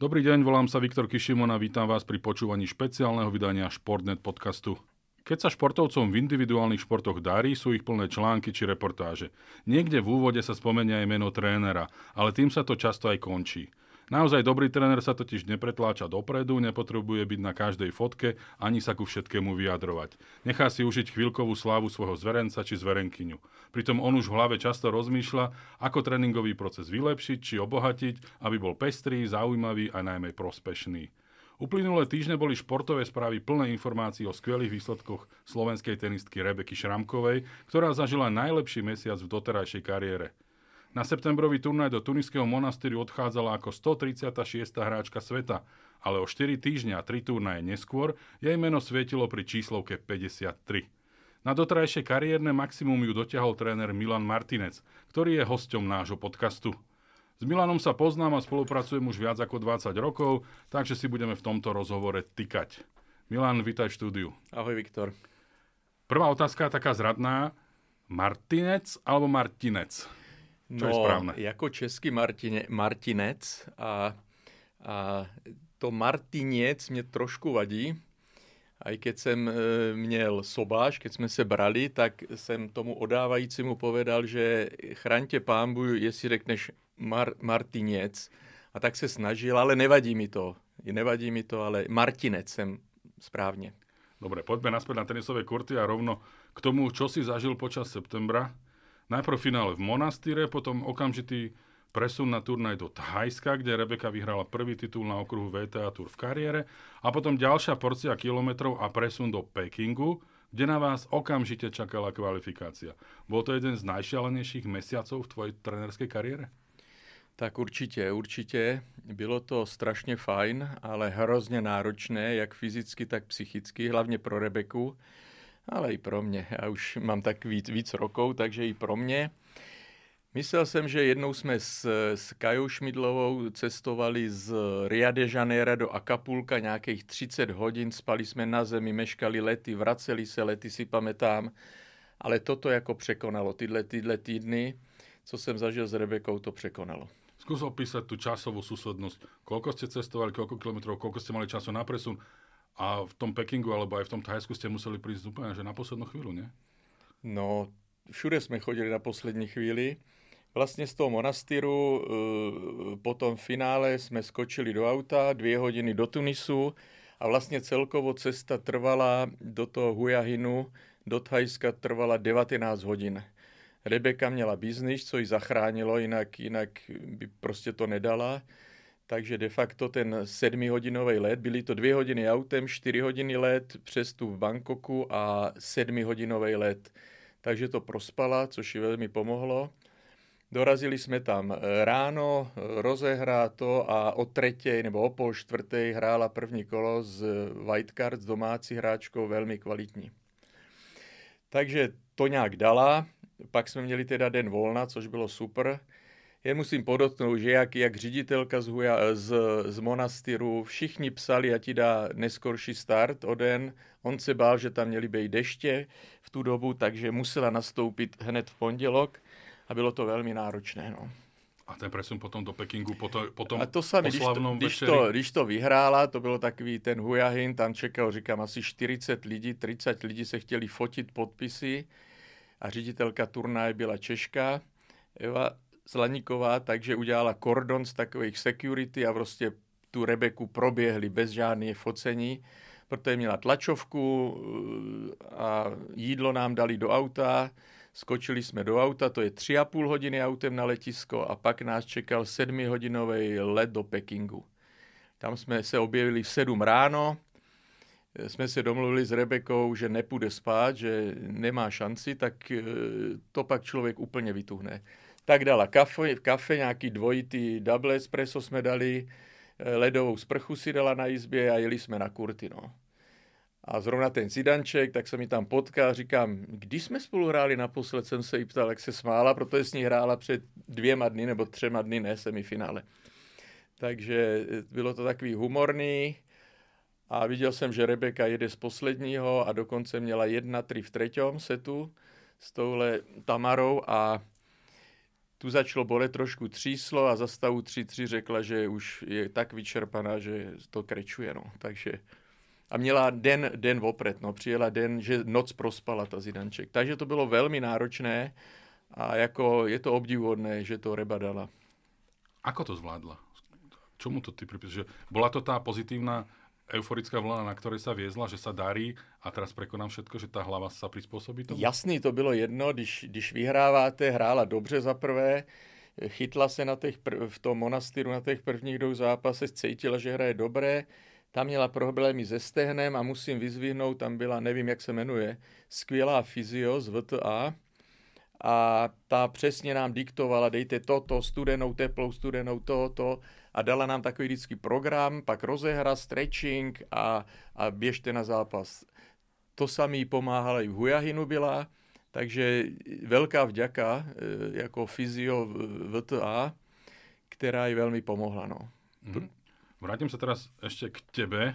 Dobrý deň, volám sa Viktor Kišimon a vítam vás pri počúvaní špeciálneho vydania Športnet podcastu. Keď sa športovcom v individuálnych športoch darí, sú ich plné články či reportáže. Niekde v úvode sa spomenia aj meno trénera, ale tým sa to často aj končí. Naozaj dobrý tréner sa totiž nepretláča dopredu, nepotrebuje byť na každej fotke ani sa ku všetkému vyjadrovať. Nechá si užiť chvíľkovú slávu svojho zverenca či zverenkyňu. Pritom on už v hlave často rozmýšľa, ako tréningový proces vylepšiť či obohatiť, aby bol pestrý, zaujímavý a najmä prospešný. Uplynulé týždne boli športové správy plné informácií o skvelých výsledkoch slovenskej tenistky Rebeky Šramkovej, ktorá zažila najlepší mesiac v doterajšej kariére. Na septembrový turnaj do tuniského monastýru odchádzala ako 136. hráčka sveta, ale o 4 týždňa a 3 turnaje neskôr jej meno svietilo pri číslovke 53. Na dotrajšie kariérne maximum ju dotiahol tréner Milan Martinec, ktorý je hosťom nášho podcastu. S Milanom sa poznám a spolupracujem už viac ako 20 rokov, takže si budeme v tomto rozhovore tykať. Milan, vítaj v štúdiu. Ahoj, Viktor. Prvá otázka je taká zradná. Martinec alebo Martinec? Co no, je správné? jako český martine, martinec a, a to martinec mě trošku vadí. A i keď jsem e, měl sobáš, keď jsme se brali, tak jsem tomu odávajícímu povedal, že chraňte pámbu, jestli řekneš mar, martinec. A tak se snažil, ale nevadí mi to. Nevadí mi to, ale martinec jsem správně. Dobře, pojďme naspět na tenisové kurty a rovno k tomu, co si zažil počas septembra. Najprv finále v Monastyre, potom okamžitý presun na turnaj do Thajska, kde Rebeka vyhrala prvý titul na okruhu VTA Tour v kariére a potom ďalšia porcia kilometrov a presun do Pekingu, kde na vás okamžite čakala kvalifikácia. Bol to jeden z najšialenejších mesiacov v tvojej trenerskej kariére? Tak určitě, určitě. Bylo to strašně fajn, ale hrozně náročné, jak fyzicky, tak psychicky, hlavně pro Rebeku ale i pro mě. Já už mám tak víc, víc rokov, takže i pro mě. Myslel jsem, že jednou jsme s, s Kajou Šmidlovou cestovali z Rio de Janeiro do Acapulka nějakých 30 hodin, spali jsme na zemi, meškali lety, vraceli se lety, si pamatám, ale toto jako překonalo tyhle, tyhle týdny, co jsem zažil s Rebekou, to překonalo. Zkus opísat tu časovou súslednosť. Koľko jste cestovali, koľko kilometrů, koľko jste mali času na presun, a v tom Pekingu alebo aj v tom Thajsku ste museli prísť úplne že na poslednú chvíľu, ne? No, všude jsme chodili na poslední chvíli. Vlastně z toho monastýru eh, po tom finále jsme skočili do auta, dvě hodiny do Tunisu a vlastně celkovo cesta trvala do toho Hujahinu, do Thajska trvala 19 hodin. Rebeka měla biznis, co ji zachránilo, jinak, jinak by prostě to nedala takže de facto ten sedmihodinový let, byly to dvě hodiny autem, čtyři hodiny let, přestup v Bangkoku a sedmihodinový let. Takže to prospala, což ji velmi pomohlo. Dorazili jsme tam eh, ráno, eh, rozehrá to a o třetí nebo o pol čtvrté hrála první kolo z eh, Whitecard s domácí hráčkou velmi kvalitní. Takže to nějak dala, pak jsme měli teda den volna, což bylo super. Jen musím podotknout, že jak, jak ředitelka z, z, z monastyru, všichni psali, a ti dá neskorší start o den. On se bál, že tam měly být deště v tu dobu, takže musela nastoupit hned v pondělok a bylo to velmi náročné. No. A ten presun potom do Pekingu, potom, potom a to sami, po když, to, když, to, když to vyhrála, to bylo takový ten hujahin, tam čekal, říkám, asi 40 lidí, 30 lidí se chtěli fotit podpisy a ředitelka turnaje byla Češka, Eva Slaníková, takže udělala kordon z takových security a prostě tu Rebeku proběhli bez žádných focení, protože měla tlačovku eh, a jídlo nám dali do auta, skočili jsme do auta, to je tři a půl hodiny autem na letisko a pak nás čekal sedmihodinový let do Pekingu. Tam jsme se objevili v sedm ráno, eh, jsme se domluvili s Rebekou, že nepůjde spát, že nemá šanci, tak eh, to pak člověk úplně vytuhne tak dala kafe, kafe nějaký dvojitý double espresso jsme dali, eh, ledovou sprchu si dala na izbě a jeli jsme na kurty, no. A zrovna ten Zidanček, tak se mi tam potká, říkám, když jsme spolu hráli naposled, jsem se jí ptal, jak se smála, protože s ní hrála před dvěma dny nebo třema dny, ne, semifinále. Takže eh, bylo to takový humorný a viděl jsem, že Rebeka jede z posledního a dokonce měla jedna tri v třetím setu s touhle Tamarou a tu začalo bole trošku tříslo a za stavu 3-3 řekla, že už je tak vyčerpaná, že to krečuje. No. Takže a měla den, den opret, no. přijela den, že noc prospala ta Zidanček. Takže to bylo velmi náročné a jako je to obdivodné, že to Reba dala. Ako to zvládla? Čomu to ty pripisuješ? Byla to ta pozitivná? euforická vlna, na které se vězla, že se darí a teraz prekonám všetko, že ta hlava se přizpůsobí tomu? Jasný, to bylo jedno, když, když vyhráváte, hrála dobře za prvé, chytla se na těch prv, v tom monastyru na těch prvních dvou zápasech, cítila, že hraje dobré, tam měla problémy se stehnem a musím vyzvihnout, tam byla, nevím, jak se jmenuje, skvělá fyzio z VTA, a ta přesně nám diktovala, dejte toto, studenou teplou, studenou toto a dala nám takový vždycky program, pak rozehra, stretching a, a běžte na zápas. To samý pomáhala i v Hujahinu byla, takže velká vďaka e, jako fyzio VTA, která ji velmi pomohla. No. Mm-hmm. Vrátím se teraz ještě k těbe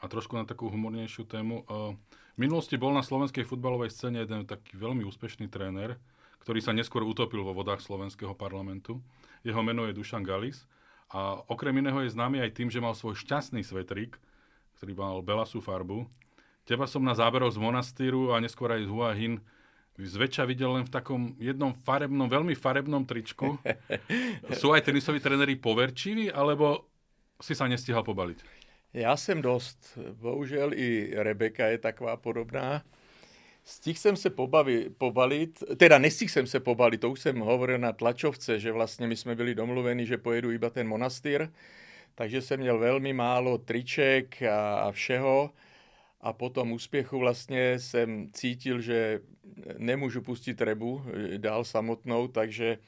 a trošku na takovou humornější tému. Uh minulosti bol na slovenskej futbalovej scéne jeden taký veľmi úspešný tréner, ktorý sa neskôr utopil vo vodách slovenského parlamentu. Jeho meno je Dušan Galis a okrem iného je známy aj tým, že mal svoj šťastný svetrik, ktorý mal belasú farbu. Teba som na záberoch z monastýru a neskôr aj z Huahin zväčša videl len v takom jednom farebnom, veľmi farebnom tričku. Sú aj tenisoví tréneri poverčiví, alebo si sa nestihal pobaliť? Já jsem dost. Bohužel i Rebeka je taková podobná. Stihl jsem se pobavi, pobalit, teda nestihl jsem se pobalit, to už jsem hovoril na tlačovce, že vlastně my jsme byli domluveni, že pojedu iba ten monastýr, takže jsem měl velmi málo triček a, a všeho a po tom úspěchu vlastně jsem cítil, že nemůžu pustit rebu eh, dál samotnou, takže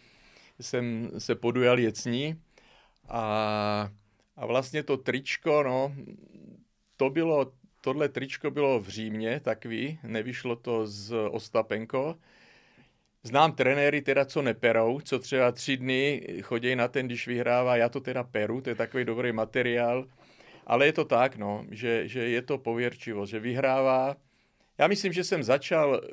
jsem se podujal jecní a a vlastně to tričko, no, to bylo, tohle tričko bylo v Římě, takový, nevyšlo to z Ostapenko. Znám trenéry teda, co neperou, co třeba tři dny chodí na ten, když vyhrává, já to teda peru, to je takový dobrý materiál. Ale je to tak, no, že, že je to pověrčivost, že vyhrává. Já myslím, že jsem začal eh,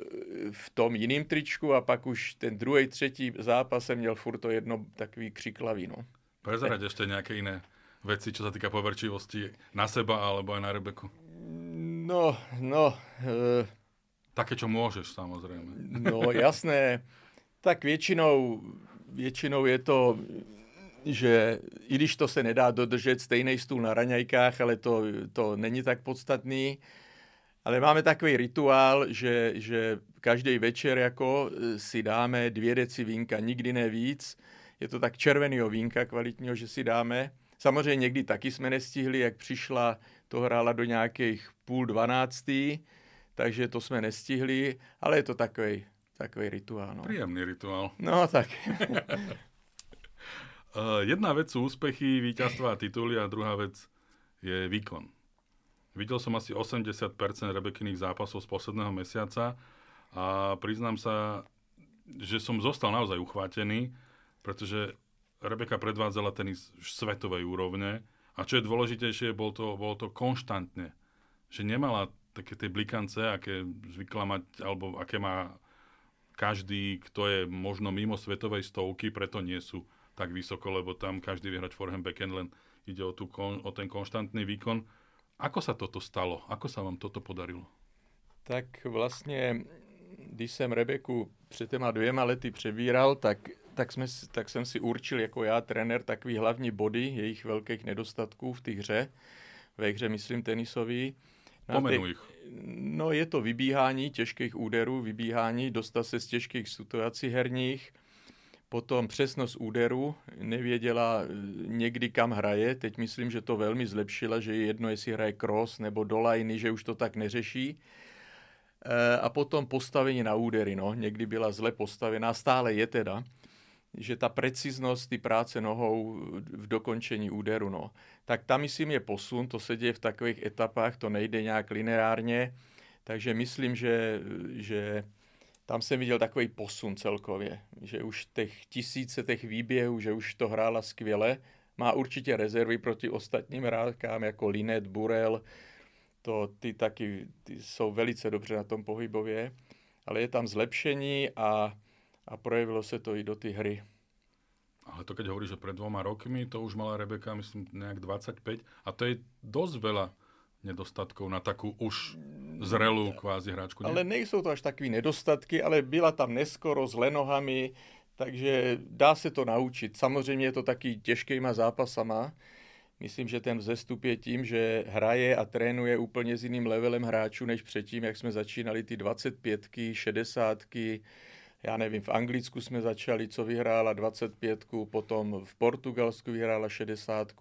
v tom jiným tričku a pak už ten druhý, třetí zápas jsem měl furt to jedno takový křiklavý, no. Prezrať ještě nějaké jiné? veci, čo sa týka poverčivosti na seba alebo aj na Rebeku? No, no... E... Také, čo môžeš, samozrejme. No, jasné. tak většinou, většinou je to že i když to se nedá dodržet, stejný stůl na raňajkách, ale to, to není tak podstatný. Ale máme takový rituál, že, že každý večer jako eh, si dáme dvě deci vínka, nikdy ne víc. Je to tak červeného vínka kvalitního, že si dáme. Samozřejmě někdy taky jsme nestihli, jak přišla, to hrála do nějakých půl dvanáctý, takže to jsme nestihli, ale je to takový, takový rituál. No. Příjemný rituál. No tak. Eh, jedna věc jsou úspěchy, víťazstva a tituly a druhá věc je výkon. Viděl jsem asi 80% Rebekiných zápasů z posledného měsíce a přiznám se, že jsem zostal naozaj uchvátený, protože Rebeka predvádzala tenis svetovej úrovne a čo je dôležitejšie, bolo to, bolo to konštantne. Že nemala také tie blikance, aké zvykla mať, alebo aké má každý, kto je možno mimo svetovej stovky, preto nie sú tak vysoko, lebo tam každý vyhrať forehand backhand, len ide o, tú o ten konštantný výkon. Ako sa toto stalo? Ako sa vám toto podarilo? Tak vlastně, když jsem Rebeku před těma dvěma lety přebíral, tak tak, jsme, tak jsem si určil jako já, trenér, takový hlavní body jejich velkých nedostatků v té hře, ve hře myslím tenisový. No Pomenu jich. No je to vybíhání těžkých úderů, vybíhání, dostat se z těžkých situací herních, potom přesnost úderu, nevěděla eh, někdy kam hraje, teď myslím, že to velmi zlepšila, že je jedno, jestli hraje cross nebo dolajny, že už to tak neřeší. E, a potom postavení na údery, no, někdy byla zle postavená, stále je teda že ta preciznost ty práce nohou v dokončení úderu, no. Tak tam, myslím, je posun, to se děje v takových etapách, to nejde nějak lineárně, takže myslím, že, že tam jsem viděl takový posun celkově, že už těch tisíce těch výběhů, že už to hrála skvěle, má určitě rezervy proti ostatním hrákám jako Linet, Burel, to ty taky ty jsou velice dobře na tom pohybově, ale je tam zlepšení a a projevilo se to i do té hry. Ale to keď hovoríš, že před dvoma rokmi, to už mala Rebeka, myslím, nejak 25 a to je dost veľa nedostatků na takou už zrelou mm, kvázi hráčku. Ale nejsou to až takové nedostatky, ale byla tam neskoro s lenohami, takže dá se to naučit. Samozřejmě je to taky těžkýma zápasama. Myslím, že ten vzestup je tím, že hraje a trénuje úplně s jiným levelem hráčů než předtím, jak jsme začínali ty 25, 60, já nevím, v Anglicku jsme začali, co vyhrála 25, potom v Portugalsku vyhrála 60,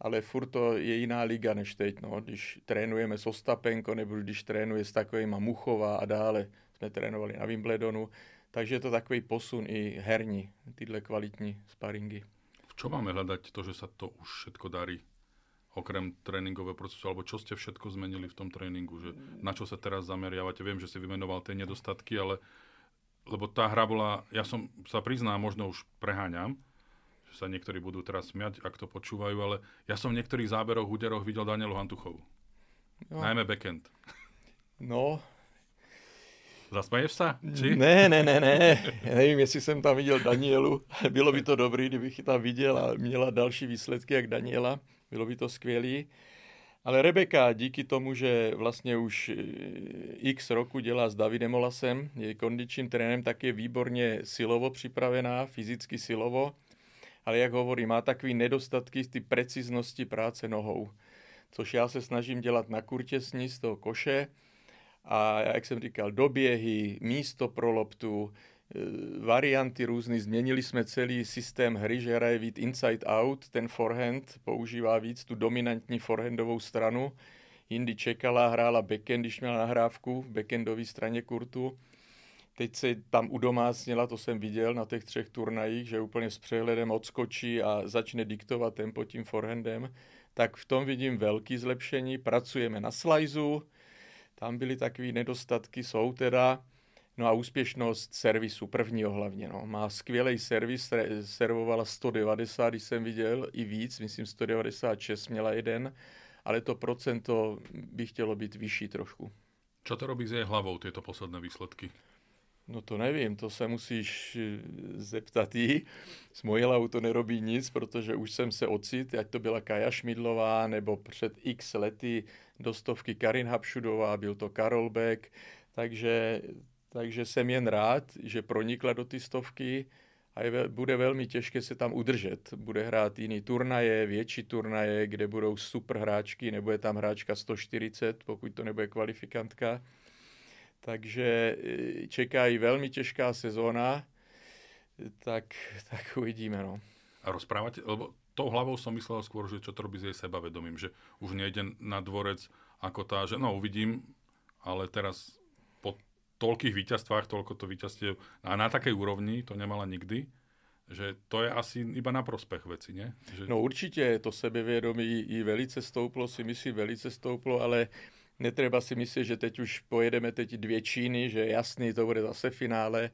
ale furt to je jiná liga než teď. No. Když trénujeme s Ostapenko, nebo když trénuje s takovýma Muchová a dále, jsme trénovali na Wimbledonu, takže je to takový posun i herní, tyhle kvalitní sparingy. V čom máme hledat, to, že se to už všetko darí? okrem tréningového procesu, alebo čo ste všetko zmenili v tom tréningu, že na čo sa teraz zameriavate? Viem, že si vymenoval tie nedostatky, ale lebo tá hra bola, ja som sa priznám, možno už preháňam, že sa niektorí budú teraz smiať, ak to počúvajú, ale ja som v niektorých záberoch, úderoch videl Danielu Hantuchovu. No. Najmä backend. No. Zasmeješ sa? Či? Ne, ne, ne, ne. Já nevím, jestli jsem tam viděl Danielu. Bylo by to dobrý, kdybych tam viděl a měla další výsledky jak Daniela. Bylo by to skvělý. Ale Rebeka díky tomu, že vlastně už eh, x roku dělá s Davidem Olasem, je kondičním trénem, tak je výborně silovo připravená, fyzicky silovo, ale jak hovorí, má takový nedostatky z ty preciznosti práce nohou, což já se snažím dělat na kurtěsni z toho koše a jak jsem říkal, doběhy, místo pro loptu, Eh, varianty různý. Změnili jsme celý systém hry, že hraje víc inside out, ten forehand používá víc tu dominantní forehandovou stranu. Jindy čekala, hrála backhand, když měla nahrávku v backhandové straně kurtu. Teď se tam udomácnila, to jsem viděl na těch třech turnajích, že úplně s přehledem odskočí a začne diktovat tempo tím forehandem. Tak v tom vidím velký zlepšení. Pracujeme na slajzu, tam byly takové nedostatky, jsou teda, No a úspěšnost servisu prvního hlavně. No. Má skvělý servis, servovala 190, když jsem viděl, i víc, myslím 196 měla jeden, ale to procento by chtělo být vyšší trošku. Co to robí s její hlavou, tyto posledné výsledky? No to nevím, to se musíš eh, zeptat jí. S mojí hlavou to nerobí nic, protože už jsem se ocit, ať to byla Kaja Šmidlová, nebo před x lety do stovky Karin Hapšudová, byl to Karol Beck, takže takže jsem jen rád, že pronikla do ty stovky a je, bude velmi těžké se tam udržet. Bude hrát jiný turnaje, větší turnaje, kde budou super hráčky, nebo je tam hráčka 140, pokud to nebude kvalifikantka. Takže e, čeká i velmi těžká sezóna, tak, tak uvidíme. No. A rozprávate, lebo tou hlavou som myslel skôr, že čo to robí s jej sebavedomím, že už nejde na dvorec ako tá, že no uvidím, ale teraz po toľkých víťazstvách, toľko to víťazstiev a na takej úrovni to nemala nikdy, že to je asi iba na prospech věci, ne? Že... No určitě, to sebevědomí i velice stouplo, si myslím, velice stouplo, ale netreba si myslet, že teď už pojedeme teď dvě Číny, že jasný, to bude zase finále.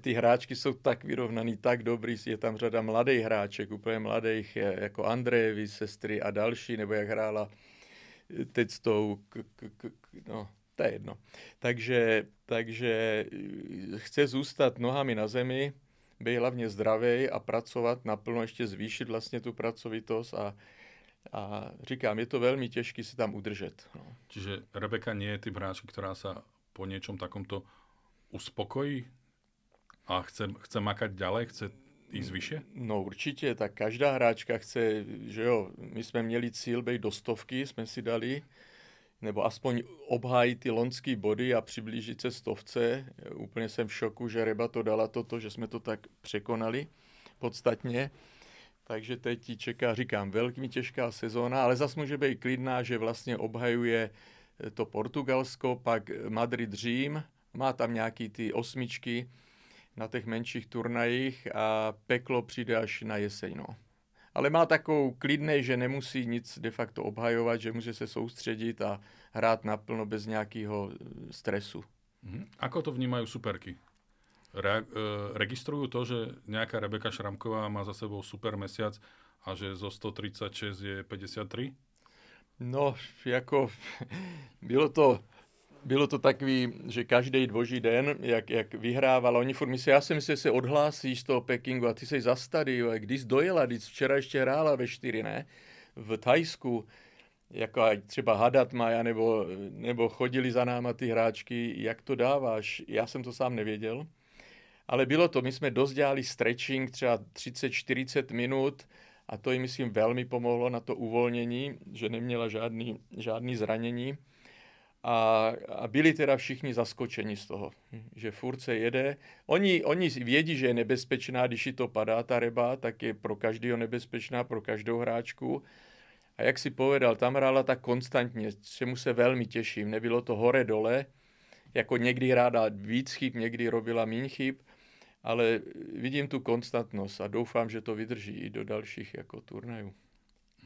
Ty hráčky jsou tak vyrovnaný, tak dobrý, je tam řada mladých hráček, úplně mladých, jako Andrejevi, sestry a další, nebo jak hrála eh, teď s tou, k, k, k, no, to je jedno. Takže, takže eh, chce zůstat nohami na zemi, být hlavně zdravý a pracovat naplno, ještě zvýšit vlastně tu pracovitost a, a říkám, je to velmi těžké si tam udržet. No. Čiže Rebeka nie je typ hráčky, která se po něčem takomto uspokojí a chce, chce makat dále, chce jít vyše? No určitě, tak každá hráčka chce, že jo, my jsme měli cíl být do stovky, jsme si dali, nebo aspoň obhájit ty lonský body a přiblížit se stovce. Úplně jsem v šoku, že Reba to dala toto, že jsme to tak překonali podstatně. Takže teď ti čeká, říkám, velmi těžká sezóna, ale zas může být klidná, že vlastně obhajuje eh, to Portugalsko, pak Madrid Řím, má tam nějaký ty osmičky na těch menších turnajích a peklo přijde až na jeseň. No ale má takovou klidnej, že nemusí nic de facto obhajovat, že může se soustředit a hrát naplno bez nějakého e, stresu. Mhm. Ako to vnímají superky? Re, uh, e, registrujú to, že nějaká Rebeka Šramková má za sebou super mesiac a že zo 136 je 53? No, jako bylo to bylo to takový, že každý dvoží den, jak, jak vyhrávala, oni furt myslí, já jsem že se odhlásíš z toho Pekingu a ty se zastady, když dojela, když včera ještě hrála ve čtyři, ne? V Thajsku, jako třeba hadat má, nebo, nebo chodili za náma ty hráčky, jak to dáváš, já jsem to sám nevěděl. Ale bylo to, my jsme dost dělali stretching, třeba 30-40 minut, a to jim, myslím, velmi pomohlo na to uvolnění, že neměla žádný, žádný zranění. A, a byli teda všichni zaskočeni z toho, že furt se jede. Oni, oni vědí, že je nebezpečná, když ji to padá, ta ryba, tak je pro každého nebezpečná, pro každou hráčku. A jak si povedal, tam hrála tak konstantně, čemu se velmi těším. Nebylo to hore-dole, jako někdy ráda víc chyb, někdy robila míň chyb, ale vidím tu konstantnost a doufám, že to vydrží i do dalších jako turnajů.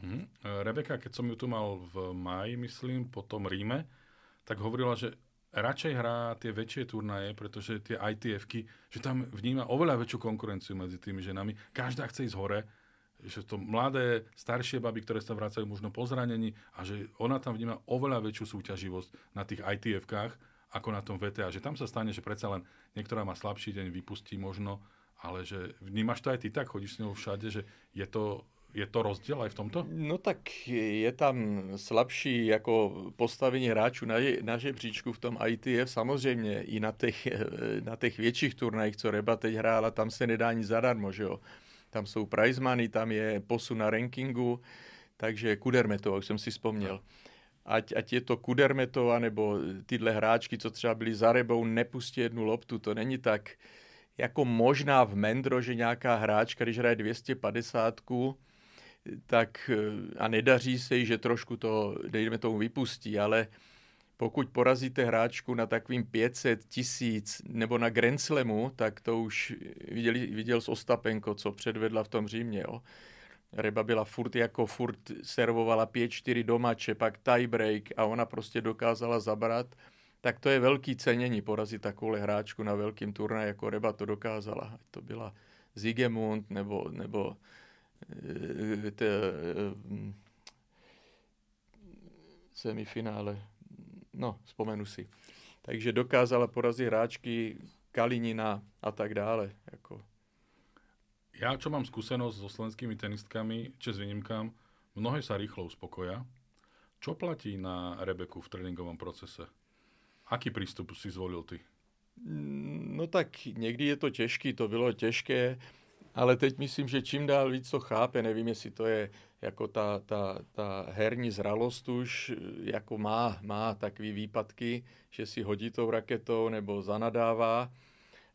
Hmm. Rebeka, keď som ju tu mal v máji, myslím, po tom Ríme, tak hovorila, že radšej hrá tie väčšie turnaje, pretože tie ITFky, že tam vníma oveľa väčšiu konkurenciu medzi tými ženami. Každá chce ísť hore, že to mladé, staršie baby, ktoré sa vracajú možno po zranení a že ona tam vníma oveľa väčšiu súťaživosť na tých itf ako na tom VTA. Že tam sa stane, že predsa len niektorá má slabší deň, vypustí možno, ale že vnímaš to aj ty tak, chodíš s ňou všade, že je to je to rozdíl i v tomto? No tak je tam slabší jako postavení hráčů na, je, na žebříčku v tom ITF samozřejmě i na těch, eh, na těch větších turnajích, co Reba teď hrála, tam se nedá nic zadarmo, že jo. Tam jsou prize money, tam je posun na rankingu, takže Kudermetova, už jsem si vzpomněl. ať, ať je to Kudermetova nebo tyhle hráčky, co třeba byly za rebou, nepustí jednu loptu. To není tak jako možná v Mendro, že nějaká hráčka, když hraje 250, tak eh, a nedaří se jí, že trošku to, dejme tomu, vypustí, ale pokud porazíte hráčku na takovým 500 tisíc nebo na Grand Slamu, tak to už viděli, viděl z Ostapenko, co předvedla v tom Římě. Jo. Reba byla furt jako furt servovala 5-4 domače, pak tiebreak a ona prostě dokázala zabrat, tak to je velký cenění porazit takovou hráčku na velkým turnaji, jako Reba to dokázala. Ať to byla Zigemund nebo, nebo té eh, semifinále. No, vzpomenu si. Takže dokázala porazit hráčky Kalinina a tak dále. Jako. Já, čo mám zkušenost so slovenskými tenistkami, či s výnimkám, mnohé sa rýchlo uspokoja. Čo platí na Rebeku v tréninkovém procese? Aký prístup si zvolil ty? Mm, no tak někdy je to těžký, to bylo těžké ale teď myslím, že čím dál víc to chápe, nevím, jestli to je jako ta, ta, ta herní zralost už jako má, má takový výpadky, že si hodí tou raketou nebo zanadává,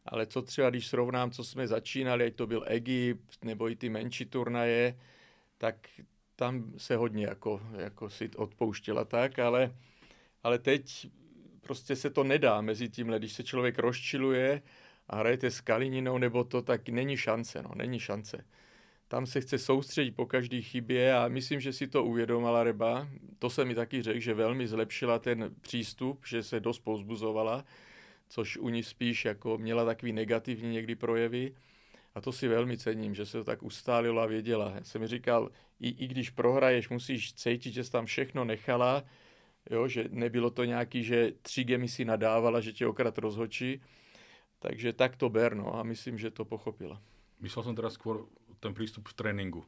ale co třeba, když srovnám, co jsme začínali, ať to byl Egypt nebo i ty menší turnaje, tak tam se hodně jako, jako si odpouštěla tak, ale, ale teď prostě se to nedá mezi tímhle, když se člověk rozčiluje, a hrajete s Kalininou nebo to, tak není šance, no, není šance. Tam se chce soustředit po každý chybě a myslím, že si to uvědomila Reba. To se mi taky řekl, že velmi zlepšila ten přístup, že se dost pouzbuzovala, což u ní spíš jako měla takový negativní někdy projevy. A to si velmi cením, že se to tak ustálilo a věděla. Já jsem mi říkal, i, i když prohraješ, musíš cítit, že jsi tam všechno nechala, jo, že nebylo to nějaký, že tři gemy si nadávala, že tě okrat rozhočí, takže tak to ber, no, a myslím, že to pochopila. Myslel jsem teda skôr ten přístup v tréninku.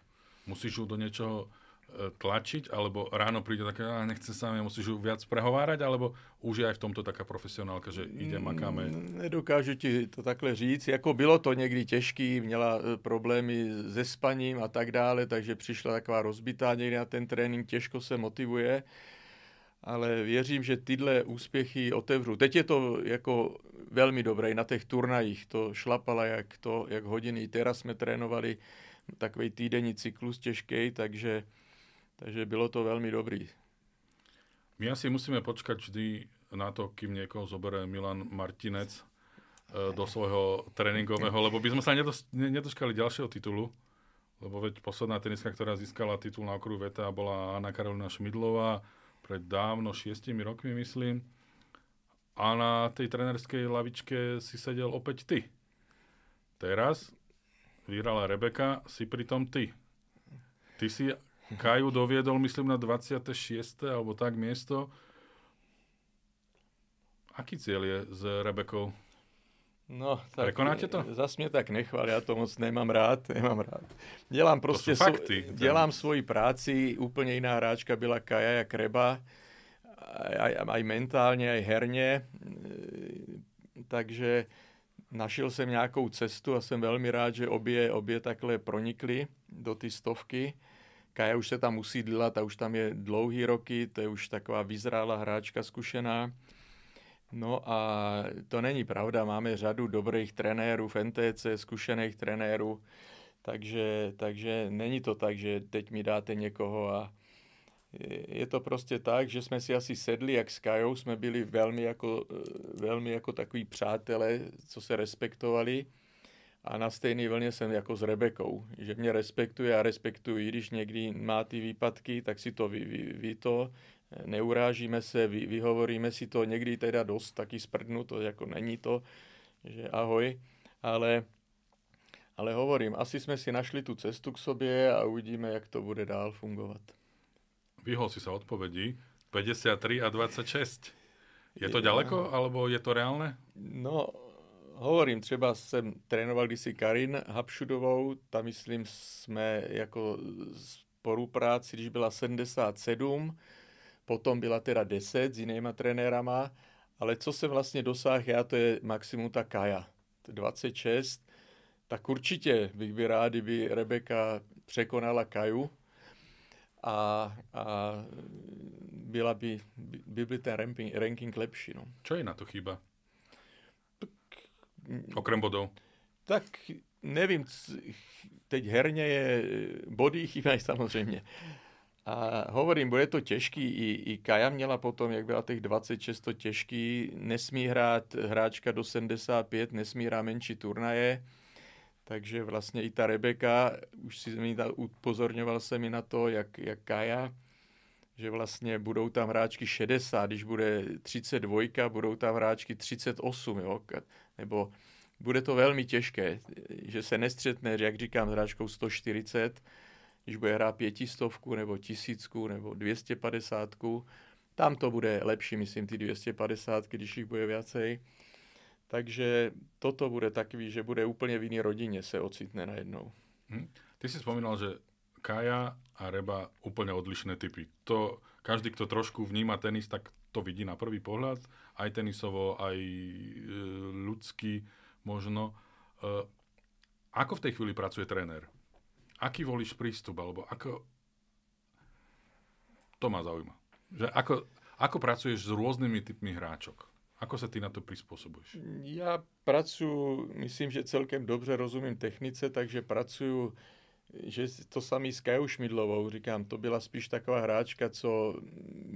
Musíš ju do něčeho e, tlačiť, alebo ráno príde také, a nechce sa mi, musíš ju viac prehovárať, alebo už je aj v tomto taká profesionálka, že ide, makáme? Mm, nedokážu ti to takhle říct. Jako bylo to někdy těžký, měla e, problémy se spaním a tak dále, takže přišla taková rozbitá někdy na ten trénink, těžko se motivuje ale věřím, že tyhle úspěchy otevřu. Teď je to jako velmi dobré, na těch turnajích to šlapala jak to, jak hodiny. teraz jsme trénovali takový týdenní cyklus těžký, takže, takže bylo to velmi dobrý. My asi musíme počkat vždy na to, kým někoho zobere Milan Martinec eh, do svojho tréninkového, lebo by sme sa nedos, ďalšieho titulu, lebo veď posledná teniska, ktorá získala titul na okruhu VTA bola Anna Karolina Šmidlová, pred dávno šiestimi rokmi, myslím. A na tej trenerskej lavičke si sedel opäť ty. Teraz vyhrala Rebeka, si pritom ty. Ty si Kaju doviedol, myslím, na 26. alebo tak miesto. Aký cieľ je s Rebekou? No, tak Prekoná tě to? Zas mě tak nechval, já to moc nemám rád, nemám rád. Dělám prostě, to fakty, svo- dělám svoji práci, úplně jiná hráčka byla Kaja Kreba, aj, aj mentálně, aj herně, takže našel jsem nějakou cestu a jsem velmi rád, že obě, obě takhle pronikly do ty stovky. Kaja už se tam usídlila, ta už tam je dlouhý roky, to je už taková vyzrála hráčka zkušená. No a to není pravda, máme řadu dobrých trenérů v NTC, zkušených trenérů, takže, takže není to tak, že teď mi dáte někoho a je to prostě tak, že jsme si asi sedli, jak s Kajou, jsme byli velmi jako, velmi jako takový přátelé, co se respektovali a na stejné vlně jsem jako s Rebekou, že mě respektuje a respektuji, když někdy má ty výpadky, tak si to ví, ví, ví to, neurážíme se, vy, vyhovoríme si to někdy teda dost taky sprdnu, to jako není to, že ahoj, ale, ale hovorím, asi jsme si našli tu cestu k sobě a uvidíme, jak to bude dál fungovat. Vyhol si se odpovedí 53 a 26. Je to daleko, alebo je to reálné? No, hovorím, třeba jsem trénoval kdysi Karin Hapšudovou, tam myslím jsme jako spolupráci, když byla 77, potom byla teda 10 s jinýma trenérama, ale co jsem vlastně dosáhl já, to je maximum ta Kaja. 26, tak určitě bych byl rád, kdyby Rebeka překonala Kaju a, a byla by, by byl ten ranking, ranking lepší. No. Čo je na to chyba? Okrem bodů. Tak nevím, teď herně je body chybají samozřejmě. A hovorím, bude to těžký. I, i Kaja měla potom, jak byla těch 26, to těžký. Nesmí hrát hráčka do 75, nesmí hrát menší turnaje. Takže vlastně i ta Rebeka, už si mi ta, upozorňoval se mi na to, jak, jak Kaja, že vlastně budou tam hráčky 60, když bude 32, budou tam hráčky 38, jo? nebo bude to velmi těžké, že se nestřetne, jak říkám, s hráčkou 140, když bude hrát pětistovku nebo tisícku nebo 250, tam to bude lepší, myslím, ty 250, když jich bude viacej. Takže toto bude takový, že bude úplně v jiné rodině se ocitne najednou. Hmm. Ty si vzpomínal, že Kaja a Reba úplně odlišné typy. To každý, kdo trošku vníma tenis, tak to vidí na prvý pohled. Aj tenisovo, aj e, ľudský možno. E, ako v tej chvíli pracuje trenér? aký volíš prístup, alebo ako... To ma zaujíma. Že ako, ako pracuješ s rôznymi typmi hráčok? Ako se ty na to přizpůsobuješ? Já pracuji, myslím, že celkem dobře rozumím technice, takže pracuji, že to samý s Kajou Šmidlovou, říkám, to byla spíš taková hráčka, co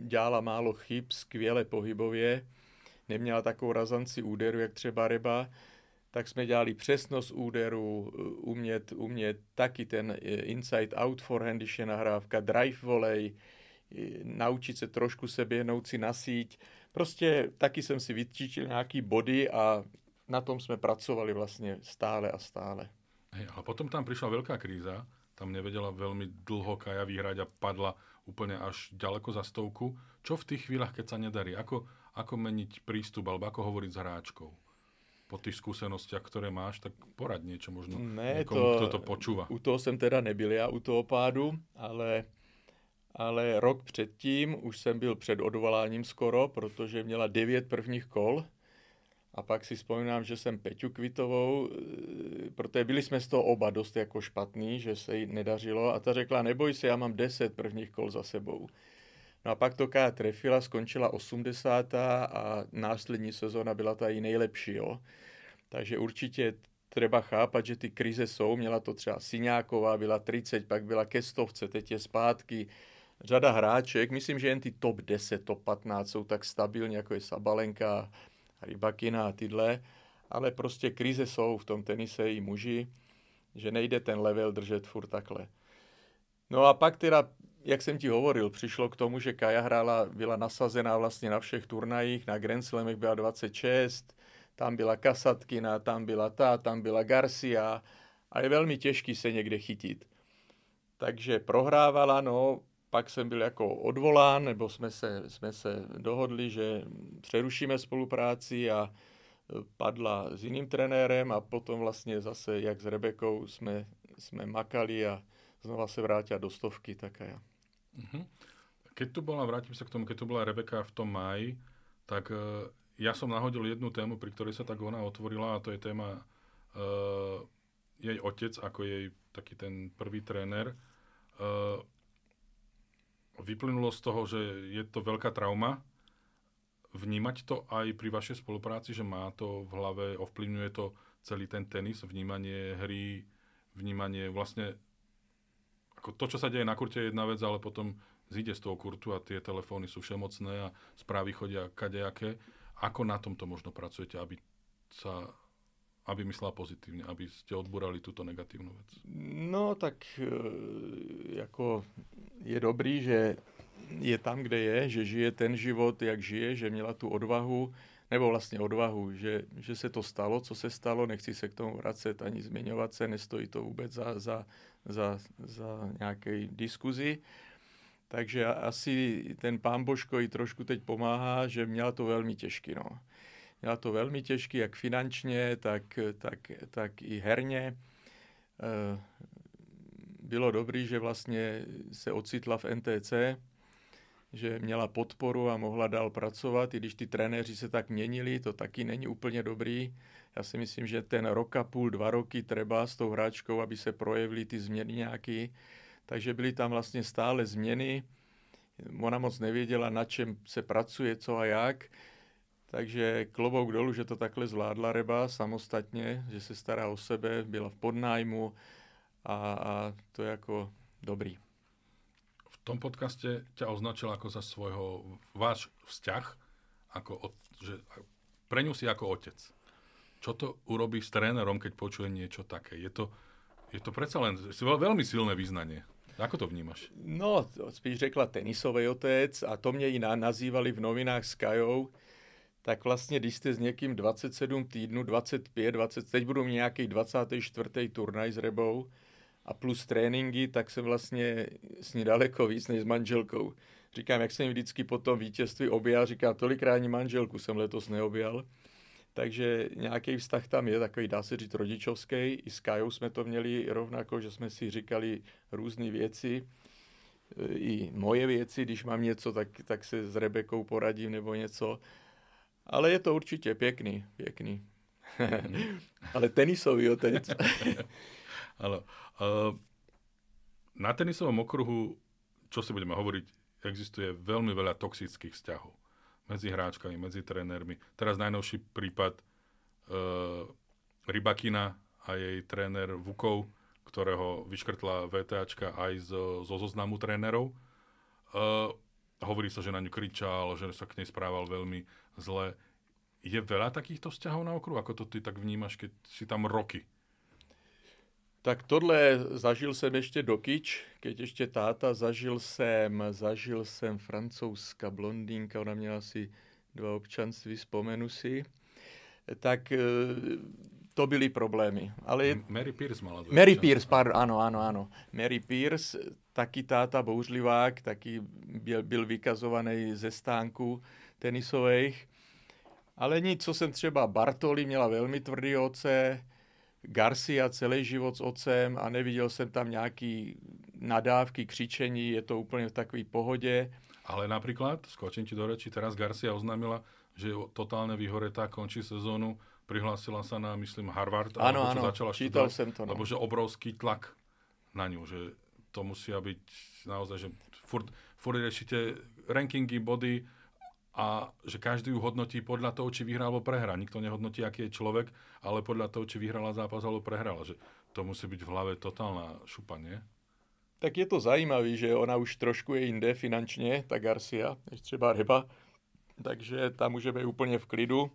dělala málo chyb, skvěle pohybově, neměla takovou razanci úderu, jak třeba Reba, tak jsme dělali přesnost úderu, umět, umět taky ten eh, inside out forehand, když je nahrávka, drive volej, eh, naučit se trošku se běhnout si na síť. Prostě taky jsem si vyčítil nějaký body a na tom jsme pracovali vlastně stále a stále. Hej, ale potom tam přišla velká kríza, tam nevedela velmi dlho Kaja vyhrať a padla úplně až daleko za stovku. Čo v těch chvílách keď se nedarí? Ako, ako meniť prístup alebo ako hovoriť s hráčkou? po tých skúsenostiach, ktoré máš, tak porad niečo možno ne, niekomu, to, kto to počúva. U toho jsem teda nebyl já, u toho pádu, ale, ale rok předtím už jsem byl před odvoláním skoro, protože měla devět prvních kol. A pak si vzpomínám, že jsem Peťu Kvitovou, eh, protože byli jsme z toho oba dost jako špatný, že se jí nedařilo. A ta řekla, neboj se, já mám deset prvních kol za sebou. No a pak to K trefila, skončila 80. a následní sezóna byla ta i nejlepší. Jo. Takže určitě třeba chápat, že ty krize jsou. Měla to třeba Siňáková, byla 30, pak byla Kestovce, teď je zpátky. Řada hráček, myslím, že jen ty top 10, top 15 jsou tak stabilní, jako je Sabalenka, Rybakina a tyhle. Ale prostě krize jsou v tom tenise i muži, že nejde ten level držet furt takhle. No a pak teda jak jsem ti hovoril, přišlo k tomu, že Kaja hrála, byla nasazená vlastně na všech turnajích, na Grand Slamech byla 26, tam byla Kasatkina, tam byla ta, tam byla Garcia a je velmi těžký se někde chytit. Takže prohrávala, no, pak jsem byl jako odvolán, nebo jsme se, jsme se dohodli, že přerušíme spolupráci a e, padla s jiným trenérem a potom vlastně zase, jak s Rebekou, jsme, jsme makali a znova se vrátila do stovky, tak a já. Uh-huh. Keď tu bola, vrátim sa k tomu, keď tu bola Rebeka v tom máji, tak uh, ja som nahodil jednu tému, pri ktorej sa tak ona otvorila a to je téma uh, jej otec, ako jej taký ten prvý tréner. Uh, vyplynulo z toho, že je to veľká trauma. Vnímať to aj pri vašej spolupráci, že má to v hlave, ovplyvňuje to celý ten tenis, vnímanie hry, vnímanie vlastne Ako to, čo sa deje na kurte, je jedna vec, ale potom zíde z toho kurtu a tie telefóny sú všemocné a správy chodia kadejaké. Ako na tomto možno pracujete, aby sa aby myslela pozitivně, aby ste odburali tuto negativní věc? No tak e, jako je dobrý, že je tam, kde je, že žije ten život, jak žije, že měla tu odvahu, nebo vlastně odvahu, že, že se to stalo, co se stalo, nechci se k tomu vracet ani zmiňovat se, nestojí to vůbec za, za, za, za nějaké diskuzi. Takže asi ten pán Božko i trošku teď pomáhá, že měla to velmi těžký. No. Měla to velmi těžký, jak finančně, tak, tak, tak i herně. E, bylo dobrý, že vlastně se ocitla v NTC, že měla podporu a mohla dál pracovat, i když ty trenéři se tak měnili, to taky není úplně dobrý já si myslím, že ten rok a půl, dva roky třeba s tou hráčkou, aby se projevily ty změny nějaký. Takže byly tam vlastně stále změny. Ona moc nevěděla, na čem se pracuje, co a jak. Takže klobouk dolů, že to takhle zvládla Reba samostatně, že se stará o sebe, byla v podnájmu a, a to je jako dobrý. V tom podcaste tě označila jako za svojho, váš vzťah, jako že pre ňu si jako otec čo to urobí s trénerom, keď počuje niečo také? Je to, je to predsa len velmi silné význanie. Ako to vnímaš? No, spíš řekla tenisový otec a to mě i nazývali v novinách Skyou, tak vlastně, když jste s někým 27 týdnů, 25, 20, teď budu mít nějaký 24. turnaj s Rebou a plus tréninky, tak jsem vlastně s ní daleko víc než s manželkou. Říkám, jak jsem vždycky po tom vítězství objal, říkám, tolikrát ani manželku jsem letos neobjal takže nějaký vztah tam je, takový dá se říct rodičovský. I s Kajou jsme to měli rovnako, že jsme si říkali různé věci, e, i moje věci, když mám něco, tak, tak se s Rebekou poradím nebo něco. Ale je to určitě pěkný, pěkný. Mhm. Ale tenisový otec. Ano. E, na tenisovém okruhu, co si budeme hovoriť, existuje velmi veľa toxických vzťahov mezi hráčkami, mezi trénermi. Teraz najnovší prípad uh, Rybakina a jej tréner Vukov, ktorého vyškrtla VTAčka aj zo, zo zoznamu trénerov. Uh, hovorí sa, že na ňu kričal, že sa k nej správal veľmi zle. Je veľa takýchto vzťahov na okruhu? Ako to ty tak vnímaš, keď si tam roky? Tak tohle zažil jsem ještě do kič, keď ještě táta, zažil jsem, zažil jsem francouzská blondýnka, ona měla asi dva občanství, vzpomenu si. Tak eh, to byly problémy. Ale Mary Pierce mala dvě Mary Pierce, pardon, ano, ano, ano. Mary Pierce, taky táta bouřlivák, taky byl, byl vykazovaný ze stánku tenisových. Ale nic, co jsem třeba Bartoli, měla velmi tvrdý oce, Garcia celý život s otcem a neviděl jsem tam nějaký nadávky, křičení, je to úplně v takové pohodě. Ale například skočím ti do reči, teraz Garcia oznámila, že je totálně vyhoretá, končí sezónu, Přihlásila se na, myslím, Harvard, ano, alebo ano, začala čítal jsem to, no. lebo že obrovský tlak na ňu, že to musí být naozaj, že furt, furt riešite rankingy, body, a že každý ju hodnotí podľa toho, či vyhrá alebo prehrá. Nikto nehodnotí, aký je človek, ale podľa toho, či vyhrala zápas alebo prehrala. Že to musí byť v hlave totálna šupa, nie? Tak je to zajímavé, že ona už trošku je inde finančně, ta Garcia, než třeba Reba. Takže tam můžeme úplně v klidu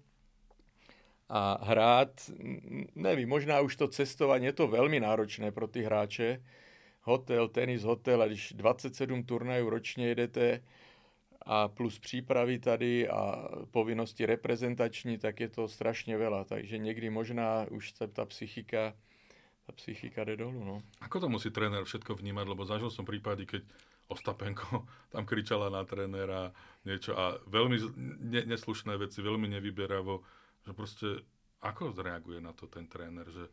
a hrát. Nevím, možná už to cestování je to velmi náročné pro ty hráče. Hotel, tenis, hotel a když 27 turnajů ročně jedete, a plus přípravy tady a povinnosti reprezentační, tak je to strašně vela. Takže někdy možná už se ta psychika ta psychika jde dolů. No. Ako to musí trenér všetko vnímat? Lebo zažil jsem případy, keď Ostapenko tam kričala na trenéra něco a velmi ne, neslušné věci, velmi nevyberavo, že prostě ako reaguje na to ten trenér, že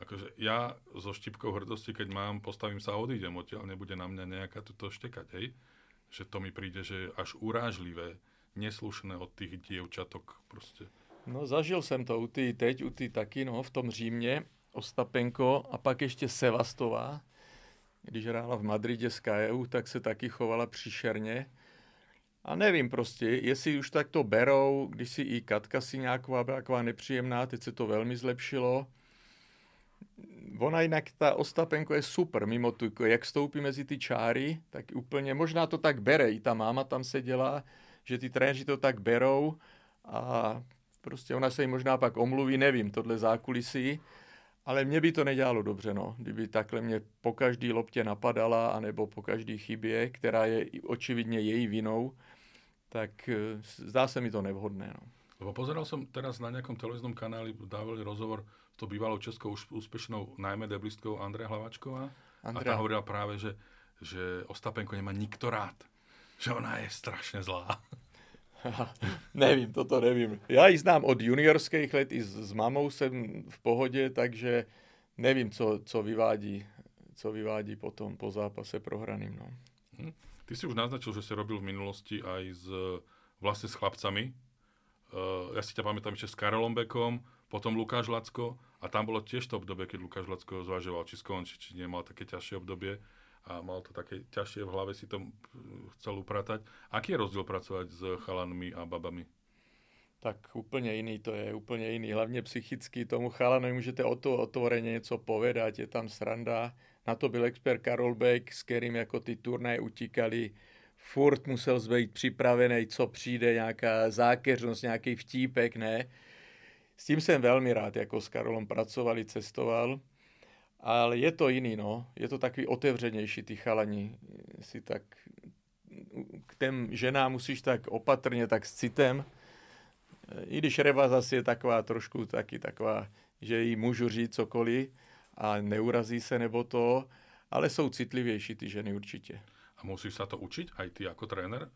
akože ja so štipkou hrdosti, keď mám, postavím sa a odídem odtiaľ, nebude na mňa nejaká tuto štekať, hej? že to mi príde, že až urážlivé, neslušné od tých dievčatok prostě. No zažil jsem to u tý, teď, u tý taky, no v tom Římě, Ostapenko a pak ještě Sevastová, když hrála v Madridě s KEU, tak se taky chovala příšerně. A nevím prostě, jestli už tak to berou, když si i Katka si nějaká byla nepříjemná, teď se to velmi zlepšilo, Ona jinak, ta Ostapenko je super, mimo tu, jak stoupí mezi ty čáry, tak úplně, možná to tak bere, i ta máma tam se dělá, že ty trenéři to tak berou a prostě ona se jim možná pak omluví, nevím, tohle zákulisí, ale mě by to nedělalo dobře, no, kdyby takhle mě po každý loptě napadala, anebo po každý chybě, která je očividně její vinou, tak eh, zdá se mi to nevhodné, no. Lebo pozeral som teraz na nejakom televíznom kanáli, dávali rozhovor to bývalou českou úspěšnou najmä deblistkou Andrea Hlavačková. Andrea. A ta hovorila právě, že, že Ostapenko nemá nikto rád. Že ona je strašně zlá. nevím, toto nevím. Já ji znám od juniorských let, i s, s mamou jsem v pohodě, takže nevím, co, co vyvádí co vyvádí potom po zápase prohraným. No. Hm. Ty si už naznačil, že si robil v minulosti aj s, vlastně s chlapcami. Uh, já si tě pamätám že s Karolom Bekom, potom Lukáš Lacko. A tam bolo tiež to obdobie, keď Lukáš Lacko zvažoval, či skončí, či nie. Mal také ťažšie obdobie a mal to také ťažšie v hlave, si to eh, chcel upratať. Aký je rozdiel pracovať s chalanmi a babami? Tak úplně jiný to je, úplně jiný. Hlavně psychicky tomu chalanovi můžete o to otvoreně něco povedať, je tam sranda. Na to byl expert Karol Beck, s kterým jako ty turnaje utíkali. Furt musel být připravený, co přijde, nějaká zákeřnost, nějaký vtípek, ne? S tím jsem velmi rád, jako s Karolom pracovali, cestoval, ale je to jiný, no. Je to takový otevřenější, ty chalani si tak k těm ženám musíš tak opatrně, tak s citem. I když Reva zase je taková trošku taky taková, že jí můžu říct cokoliv a neurazí se nebo to, ale jsou citlivější ty ženy určitě. A musíš se to učit, aj ty jako trenér?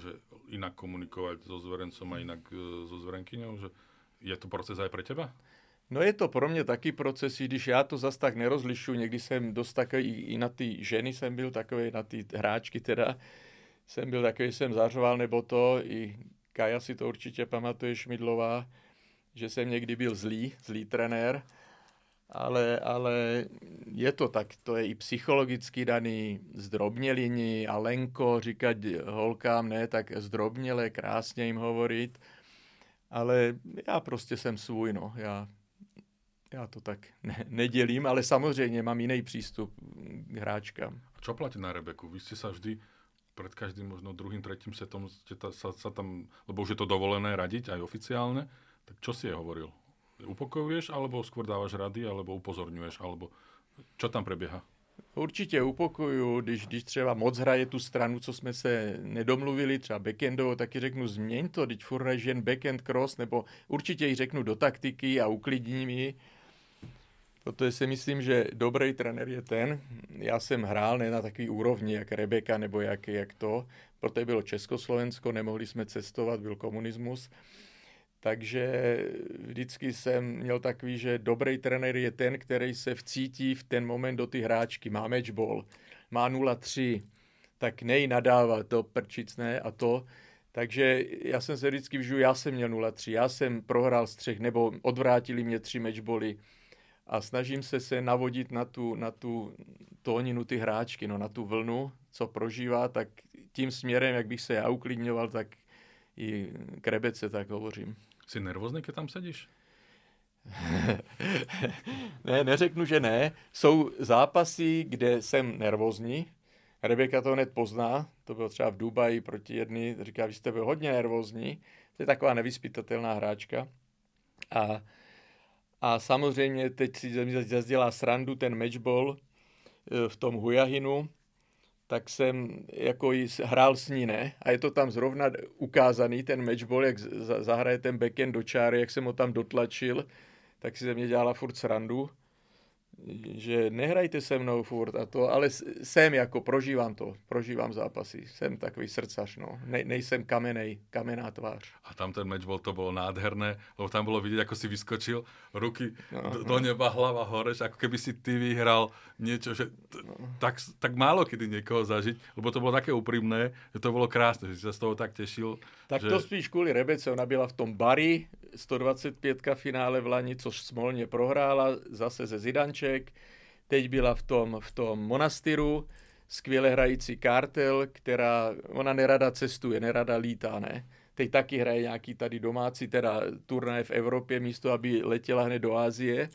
Že jinak komunikovat so zverencom a jinak eh, so zverenkyňou? Že je to proces aj pre teba? No je to pro mě taky proces, i když já to zas tak nerozlišu. Někdy jsem dost takový, i na ty ženy jsem byl takový, na ty hráčky teda, jsem byl takový, jsem zařoval nebo to, i Kaja si to určitě pamatuje, Šmidlová, že jsem někdy byl zlý, zlý trenér, ale, ale je to tak, to je i psychologicky daný zdrobnělini a lenko říkat holkám ne, tak zdrobněle, krásně jim hovorit – ale já prostě jsem svůj, no. Já, já to tak ne, nedělím, ale samozřejmě mám jiný přístup k hráčkám. A platí na Rebeku? Vy jste se vždy před každým možno druhým, třetím setom že ta, sa, sa tam, lebo už je to dovolené radit, aj oficiálně, tak čo si je hovoril? Upokojuješ, alebo skôr dáváš rady, alebo upozorňuješ, alebo čo tam preběhá? Určitě upokoju, když, když třeba moc hraje tu stranu, co jsme se nedomluvili, třeba backendovo, taky řeknu změň to, teď furt hraješ jen backend cross, nebo určitě ji řeknu do taktiky a uklidním ji. Protože si myslím, že dobrý trenér je ten, já jsem hrál ne na takový úrovni, jak Rebeka nebo jak, jak to, protože bylo Československo, nemohli jsme cestovat, byl komunismus, takže vždycky jsem měl takový, že dobrý trenér je ten, který se vcítí v ten moment do ty hráčky. Má matchball, má 0-3, tak nej nadává to prčicné a to. Takže já jsem se vždycky vžil, já jsem měl 0-3, já jsem prohrál střech, nebo odvrátili mě tři matchboly. A snažím se se navodit na tu, na tu tóninu ty hráčky, no, na tu vlnu, co prožívá, tak tím směrem, jak bych se já uklidňoval, tak i krebece se tak hovořím. Jsi nervózní, když tam sedíš? ne, neřeknu, že ne. Jsou zápasy, kde jsem nervózní. Rebeka to hned pozná. To bylo třeba v Dubaji proti jedný. Říká, že jste byl hodně nervózní. To je taková nevyspytatelná hráčka. A, a samozřejmě teď si dělá srandu ten matchball v tom Hujahinu, tak jsem jako jí hrál s ní, ne? A je to tam zrovna ukázaný, ten matchball, jak zahraje ten backend do čáry, jak jsem ho tam dotlačil, tak si ze mě dělala furt srandu že nehrajte se mnou furt a to, ale jsem jako, prožívám to, prožívám zápasy, jsem takový srdcař, no, ne, nejsem kamenej, kamená tvář. A tam ten meč byl, to bylo nádherné, lebo tam bylo vidět, jako si vyskočil, ruky no, do, do neba, hlava horeš, jako keby si ty vyhrál něco, že t- no. tak, tak málo kdy někoho zažít, lebo to bylo také upřímné, že to bylo krásné, že se z toho tak těšil. Tak že... to spíš kvůli ona byla v tom bari, 125 finále v Lani, což Smolně prohrála, zase ze Zidanček. Teď byla v tom, v tom monastyru, skvěle hrající Kartel, která, ona nerada cestuje, nerada lítá, ne? Teď taky hraje nějaký tady domácí, teda turnaje v Evropě, místo aby letěla hned do Asie.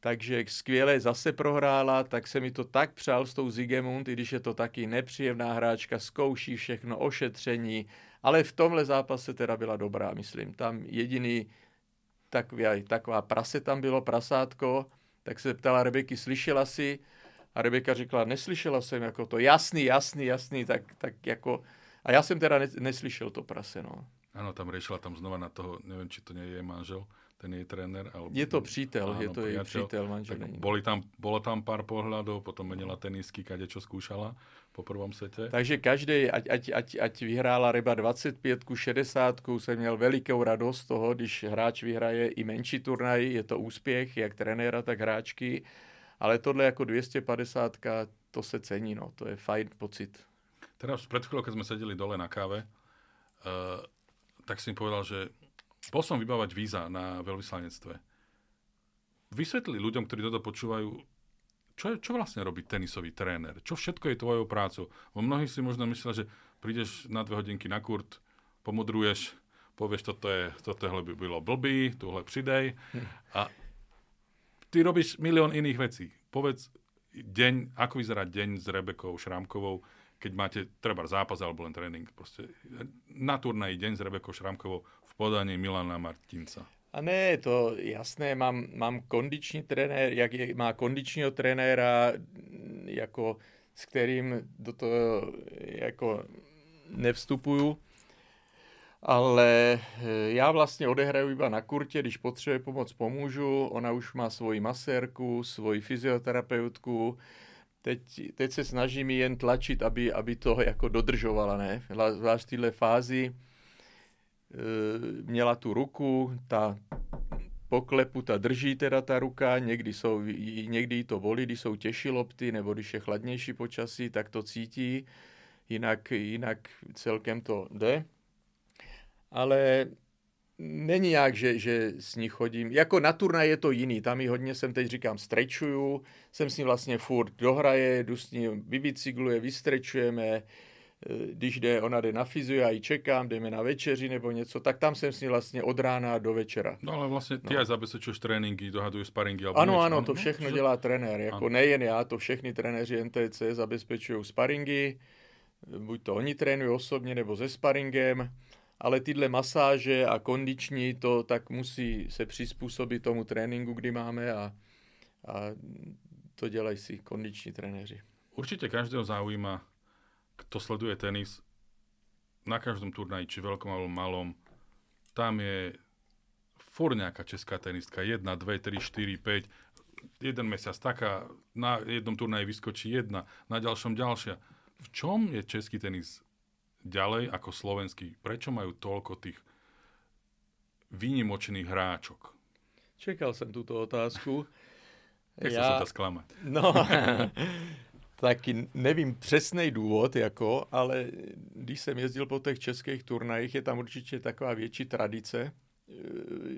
Takže skvěle zase prohrála, tak se mi to tak přál s tou Zigemund, i když je to taky nepříjemná hráčka, zkouší všechno, ošetření, ale v tomhle zápase teda byla dobrá, myslím. Tam jediný takový, taková prase tam bylo, prasátko, tak se ptala Rebeky, slyšela si? A Rebeka řekla, neslyšela jsem jako to, jasný, jasný, jasný, tak, tak jako... A já jsem teda neslyšel to prase, no. Ano, tam rešila tam znova na toho, nevím, či to nie je manžel, ten její trenér. Alebo je to přítel, je to její přítel, manžel. boli tam, bolo tam pár pohledů. potom měla tenisky, kde čo skúšala po prvom světě. Takže každý, ať, ať, ať, ať vyhrála ryba 25 ku 60, jsem měl velikou radost toho, když hráč vyhraje i menší turnaj, je to úspěch, jak trenéra, tak hráčky. Ale tohle jako 250, to se cení, no, to je fajn pocit. Teda před chvíľou, keď jsme seděli dole na káve, uh, tak si mi povedal, že Bol som vybávať víza na veľvyslanectve. Vysvetli ľuďom, ktorí toto počúvajú, čo, je, čo vlastne robí tenisový tréner? Čo všetko je tvojou prácou? Bo mnohí si možno myslia, že prídeš na dve hodinky na kurt, pomodruješ, povieš, toto je, tohle by bylo blbý, tuhle přidej. Hm. A ty robíš milión iných vecí. Povedz deň, ako vyzerá deň s Rebekou šramkovou, keď máte treba zápas alebo len tréning. Proste e, na turnaji deň s Rebekou Šramkovou, Podání Milana Martinca. A ne, to jasné, mám, mám kondiční trenér, jak je, má kondičního trenéra, jako, s kterým do toho jako nevstupuju, ale eh, já vlastně odehraju iba na kurtě, když potřebuje pomoc, pomůžu. Ona už má svoji masérku, svoji fyzioterapeutku. Teď, teď se snažím jen tlačit, aby, aby to jako dodržovala, ne? Zvlášť v této fázi Eh, měla tu ruku, ta poklepu ta drží teda ta ruka, někdy, jsou, někdy to volí, když jsou těžší lopty, nebo když je chladnější počasí, tak to cítí, jinak, jinak celkem to jde. Ale není jak, že, že s ní chodím. Jako na turnaj je to jiný, tam ji hodně jsem teď říkám strečuju, jsem s ní vlastně furt dohraje, jdu s ní, vybicykluje, vystrečujeme, Eh, když jde, ona jde na fyzu, já ji čekám, jdeme na večeři nebo něco, tak tam jsem s ní vlastně od rána do večera. No ale vlastně ty no. zabezpečuješ tréninky, dohaduješ sparingy. ano, něco, ano, no? to no, všechno no, dělá trenér, jako ano. nejen já, to všechny trenéři NTC zabezpečují sparingy, eh, buď to oni trénují osobně nebo se sparingem, ale tyhle masáže a kondiční, to tak musí se přizpůsobit tomu tréninku, kdy máme a, a to dělají si kondiční trenéři. Určitě každého zaujíma kto sleduje tenis, na každom turnaji, či veľkom alebo malom, tam je furt nejaká česká tenistka, 1, 2, 3, 4, 5, jeden mesiac taká, na jednom turnaji vyskočí jedna, na ďalšom ďalšia. V čom je český tenis ďalej ako slovenský? Prečo majú toľko tých výnimočných hráčok? Čekal som túto otázku. Nechcel ja... som to sklamať. No, taky nevím přesný důvod, jako, ale když jsem jezdil po těch českých turnajích, je tam určitě taková větší tradice, e,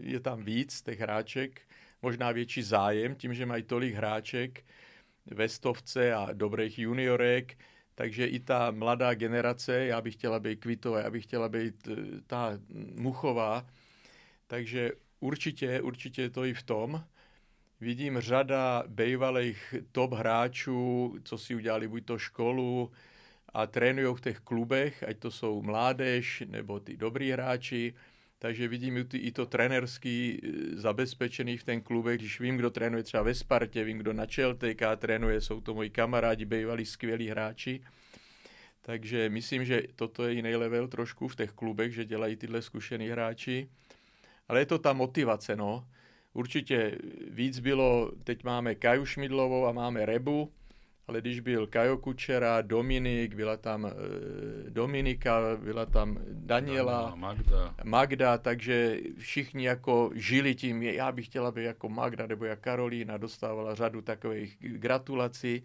je tam víc těch hráček, možná větší zájem, tím, že mají tolik hráček ve stovce a dobrých juniorek, takže i ta mladá generace, já bych chtěla být Kvitová, já bych chtěla být e, ta Muchová, takže určitě, určitě je to i v tom vidím řada bývalých top hráčů, co si udělali buď to školu a trénují v těch klubech, ať to jsou mládež nebo ty dobrý hráči, takže vidím i to trenerský e, zabezpečený v ten klubech, když vím, kdo trénuje třeba ve Spartě, vím, kdo na ČLTK trénuje, jsou to moji kamarádi, bývalí skvělí hráči. Takže myslím, že toto je jiný level trošku v těch klubech, že dělají tyhle zkušený hráči. Ale je to ta motivace, no. Určitě víc bylo, teď máme Kaju Šmidlovou a máme Rebu, ale když byl Kajo Kučera, Dominik, byla tam eh, Dominika, byla tam Daniela, Magda. Magda, takže všichni jako žili tím, já bych chtěla být jako Magda nebo jak Karolína, dostávala řadu takových gratulací,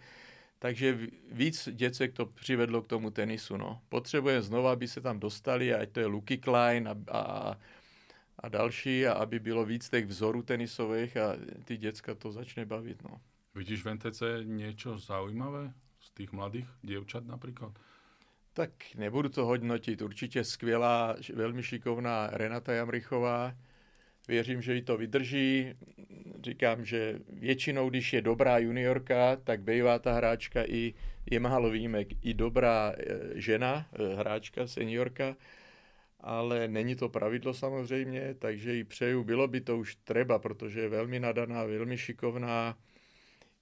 takže víc děcek to přivedlo k tomu tenisu. No. Potřebujeme znova, aby se tam dostali, ať to je Lucky Klein a, a a další a aby bylo víc těch vzorů tenisových a ty děcka to začne bavit. No. Vidíš v NTC něco zaujímavé z těch mladých děvčat například? Tak nebudu to hodnotit. Určitě skvělá, velmi šikovná Renata Jamrichová. Věřím, že ji to vydrží. Říkám, že většinou, když je dobrá juniorka, tak bývá ta hráčka i, je málo výjimek, i dobrá e, žena, e, hráčka, seniorka ale není to pravidlo samozřejmě, takže ji přeju, bylo by to už třeba, protože je velmi nadaná, velmi šikovná,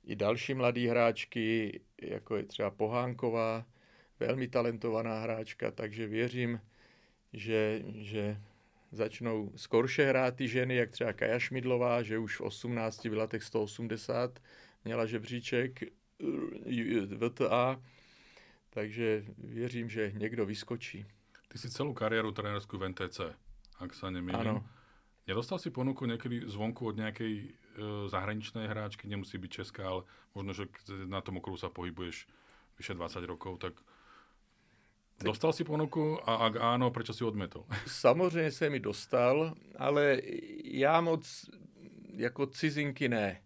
i další mladí hráčky, jako je třeba Pohánková, velmi talentovaná hráčka, takže věřím, že, že začnou skorše hrát ty ženy, jak třeba Kaja Šmidlová, že už v 18 byla těch 180, měla žebříček eh, VTA, takže věřím, že někdo vyskočí. Ty si celou kariéru trénerskou v NTC, ak sa nemýlim. Ano. Nedostal si ponuku někdy zvonku od nějaké e, zahraničné hráčky, nemusí být česká, ale možno, že na tom okruhu sa pohybuješ vyše 20 rokov, tak tak... Dostal si ponuku a ak ano, proč si odmetl? Samozřejmě jsem mi dostal, ale já moc jako cizinky ne.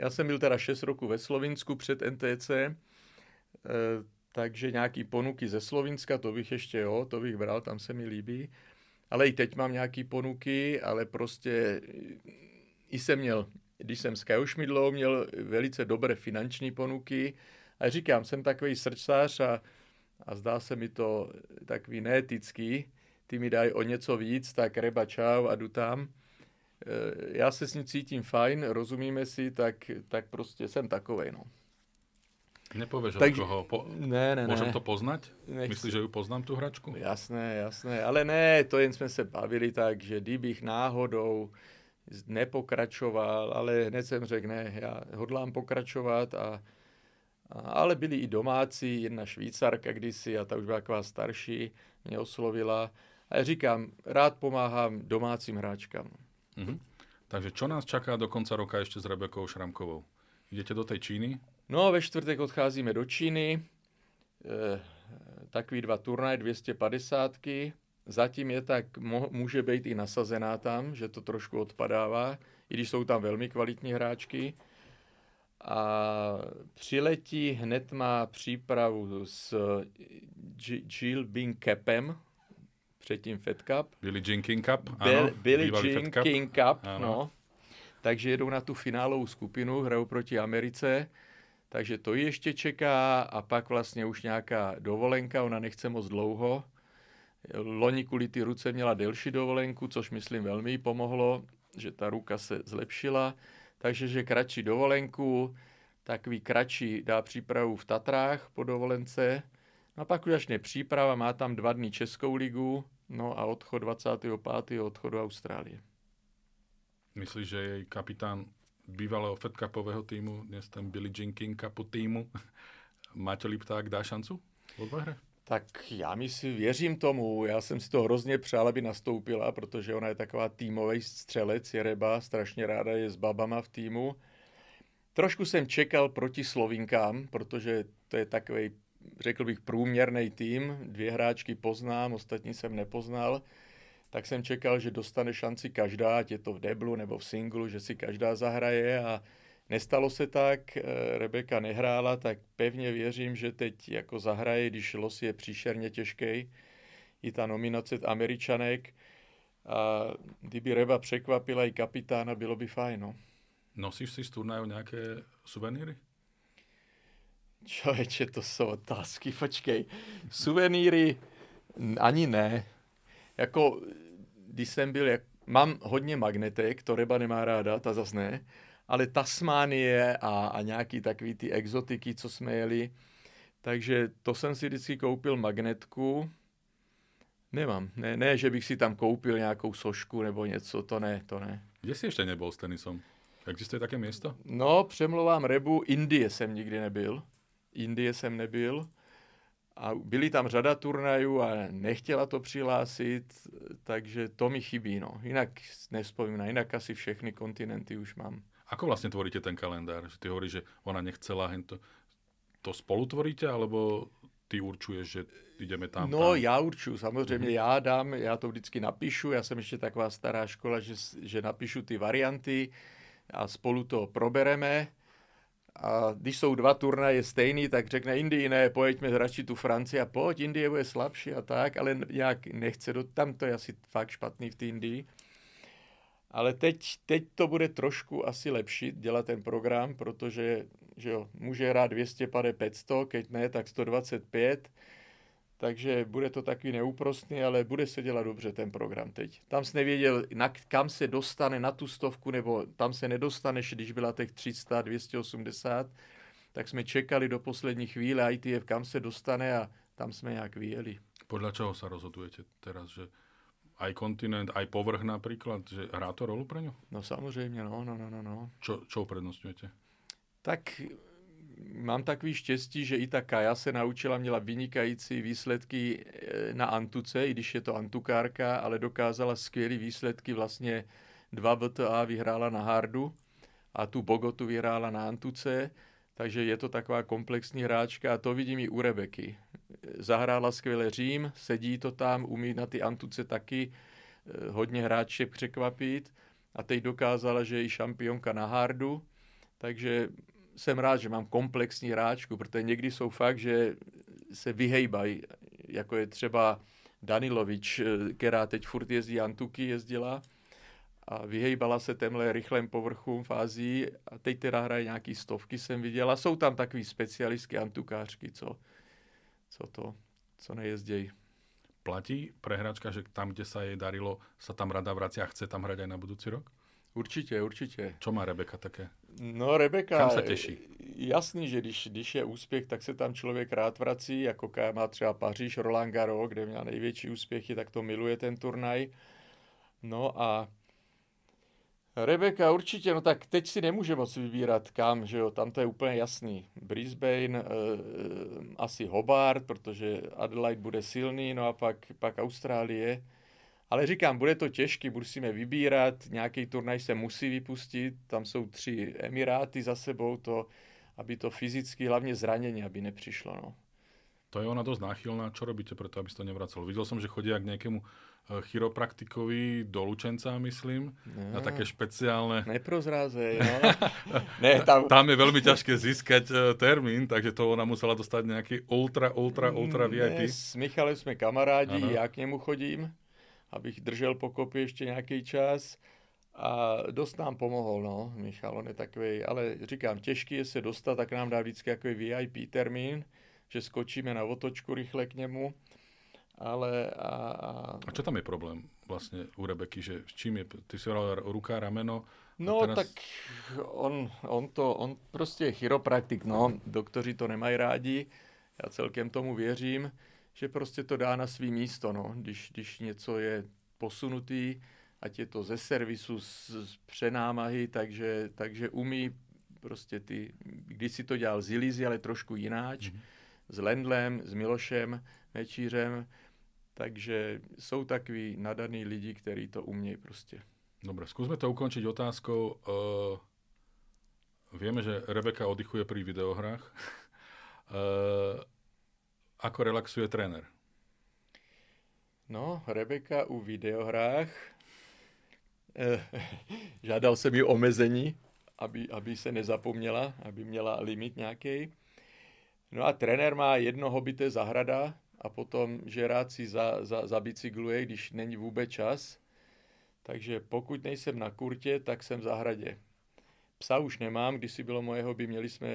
Já jsem byl teda 6 roku ve Slovinsku před NTC, e, takže nějaký ponuky ze Slovinska, to bych ještě jo, to bych bral, tam se mi líbí. Ale i teď mám nějaký ponuky, ale prostě i jsem měl, když jsem s Kajušmidlou, měl velice dobré finanční ponuky. A říkám, jsem takový srdcář a, a zdá se mi to takový neetický. Ty mi dají o něco víc, tak reba čau a jdu tam. E, já se s ní cítím fajn, rozumíme si, tak, tak prostě jsem takovej, no. Nepovieš tak, od koho. Po, ne, ne, môžem ne. to poznať? Myslíš, že ju poznám tu hračku? Jasné, jasné. Ale ne, to jen jsme se bavili tak, že kdybych náhodou nepokračoval, ale hned jsem řekl, ne, já hodlám pokračovat a, a ale byli i domácí, jedna švýcarka kdysi a ta už byla taková starší, mě oslovila a já říkám, rád pomáhám domácím hráčkám. Mm-hmm. Takže čo nás čaká do konce roka ještě s Rebekou Šramkovou? Idete do té Číny? No a ve čtvrtek odcházíme do Číny, e, takový dva turnaje 250. Zatím je tak, mo- může být i nasazená tam, že to trošku odpadává, i když jsou tam velmi kvalitní hráčky. A přiletí hned má přípravu s G- Jill Bing Kepem, předtím Fed Cup. Billy Jean King Cup, ano. Billy Jean Cup. King Cup, ano. no. Takže jedou na tu finálovou skupinu, hrajou proti Americe takže to ještě čeká a pak vlastně už nějaká dovolenka, ona nechce moc dlouho. Loni kvůli ty ruce měla delší dovolenku, což myslím velmi pomohlo, že ta ruka se zlepšila, takže že kratší dovolenku, takový kratší dá přípravu v Tatrách po dovolence, No a pak už začne příprava, má tam dva dny Českou ligu, no a odchod 25. odchodu Austrálie. Myslíš, že její kapitán bývalého Fed Cupového týmu, dnes ten Billy Jean King Cupu týmu. Maťo Lipták dá šancu od hry? Tak já mi si věřím tomu. Já jsem si to hrozně přál, aby nastoupila, protože ona je taková týmový střelec, je reba, strašně ráda je s babama v týmu. Trošku jsem čekal proti Slovinkám, protože to je takový, řekl bych, průměrný tým. Dvě hráčky poznám, ostatní jsem nepoznal tak jsem čekal, že dostane šanci každá, ať je to v deblu nebo v singlu, že si každá zahraje a nestalo se tak, eh, Rebeka nehrála, tak pevně věřím, že teď jako zahraje, když los je příšerně těžký, i ta nominace američanek, a kdyby Reba překvapila i kapitána, bylo by fajn. No. Nosíš si z turnaje nějaké suvenýry? Člověče, to jsou otázky, počkej. Suvenýry ani ne. Jako když jsem byl, jak, mám hodně magnetek, to ryba nemá ráda, ta zas ne, ale Tasmánie a, a nějaký takový ty exotiky, co jsme jeli, takže to jsem si vždycky koupil magnetku, Nemám. Ne, ne, že bych si tam koupil nějakou sošku nebo něco, to ne, to ne. Kde jsi ještě nebyl s tenisom? Existuje také město? No, přemlouvám Rebu. Indie jsem nikdy nebyl. Indie jsem nebyl a byly tam řada turnajů a nechtěla to přihlásit, takže to mi chybí, no. Jinak nespomínám, na jinak asi všechny kontinenty už mám. Ako vlastně tvoríte ten kalendár? Ty hovoríš, že ona nechcela, to, to spolu tvoríte, alebo ty určuješ, že jdeme tam? No, tam. já určuju, samozřejmě, mm-hmm. já dám, já to vždycky napíšu, já jsem ještě taková stará škola, že, že napíšu ty varianty a spolu to probereme a když jsou dva turnaje stejný, tak řekne Indii, ne, pojďme radši tu Francii a pojď, Indie bude slabší a tak, ale nějak nechce, do, tam to je asi fakt špatný v té Indii. Ale teď, teď to bude trošku asi lepší dělat ten program, protože že jo, může hrát 200 500, keď ne, tak 125 takže bude to takový neúprostný, ale bude se dělat dobře ten program teď. Tam jsi nevěděl, na, kam se dostane na tu stovku, nebo tam se nedostaneš, když byla těch 300, 280, tak jsme čekali do poslední chvíle ITF, kam se dostane a tam jsme nějak vyjeli. Podle čeho se rozhodujete teraz, že aj kontinent, aj povrch například, že hrá to rolu pro ně? No samozřejmě, no, no, no, no. no. Čo, čo uprednostňujete? Tak mám takový štěstí, že i ta Kaja se naučila, měla vynikající výsledky eh, na Antuce, i když je to Antukárka, ale dokázala skvělé výsledky vlastně dva VTA vyhrála na Hardu a tu Bogotu vyhrála na Antuce, takže je to taková komplexní hráčka a to vidím i u Rebeky. Zahrála skvěle Řím, sedí to tam, umí na ty Antuce taky eh, hodně hráče překvapit a teď dokázala, že je i šampionka na Hardu, takže jsem rád, že mám komplexní hráčku, protože někdy jsou fakt, že se vyhejbají, jako je třeba Danilovič, eh, která teď furt jezdí Antuky, jezdila a vyhejbala se temhle rychlém povrchům v Ázii a teď teda hraje nějaký stovky, jsem viděla. Jsou tam takový specialistky antukářky, co, co to, co nejezdějí. Platí pre hráčka, že tam, kde sa jej darilo, sa tam rada vrací a chce tam hrát i na budoucí rok? Určitě, určitě. Co má Rebeka také? No Rebeka, Kam se těší? jasný, že když, když je úspěch, tak se tam člověk rád vrací, jako má třeba Paříž, Roland Garo, kde měl největší úspěchy, tak to miluje ten turnaj. No a Rebeka určitě, no tak teď si nemůže moc vybírat kam, že jo, tam to je úplně jasný. Brisbane, eh, asi Hobart, protože Adelaide bude silný, no a pak, pak Austrálie. Ale říkám, bude to těžký, musíme vybírat, nějaký turnaj se musí vypustit, tam jsou tři Emiráty za sebou, to, aby to fyzicky, hlavně zranění, aby nepřišlo. No. To je ona dost náchylná. Co robíte pro to, aby to nevracelo? Viděl jsem, že chodí k nějakému eh, chiropraktikovi do Lučenca, myslím, no, na také speciálně. Neprozráze, no. ne, tam... tam je velmi těžké získat eh, termín, takže to ona musela dostat nějaký ultra, ultra, ultra VIP. Ne, s Michalem jsme kamarádi, ano. k němu chodím abych držel pokopy ještě nějaký čas a dost nám pomohl, no, Michal, on je takový, ale říkám, těžký je se dostat, tak nám dá vždycky takový VIP termín, že skočíme na otočku rychle k němu, ale... A, a... a čo tam je problém vlastně u Rebeky, že s čím je, ty si hrál ruka, rameno, No teraz... tak on, on to, on prostě je chiropraktik, no, doktoři to nemají rádi, já celkem tomu věřím, že prostě to dá na svý místo, no. když, když něco je posunutý, ať je to ze servisu, z, z přenámahy, takže, takže umí prostě ty, když si to dělal z Ilizy, ale trošku jináč, mm-hmm. s Lendlem, s Milošem Nečířem, takže jsou takový nadaný lidi, kteří to umějí prostě. Dobre, zkusme to ukončit otázkou. Uh, eh, víme, že Rebeka oddychuje při videohrách. Uh, Ako relaxuje tréner? No, Rebeka u videohrách. Eh, žádal jsem ji omezení, aby, aby se nezapomněla, aby měla limit nějaký. No a trenér má jedno hobité zahrada a potom, že rád si za, za, zabicykluje, když není vůbec čas. Takže pokud nejsem na kurtě, tak jsem v zahradě. Psa už nemám, když si bylo moje hobby, měli jsme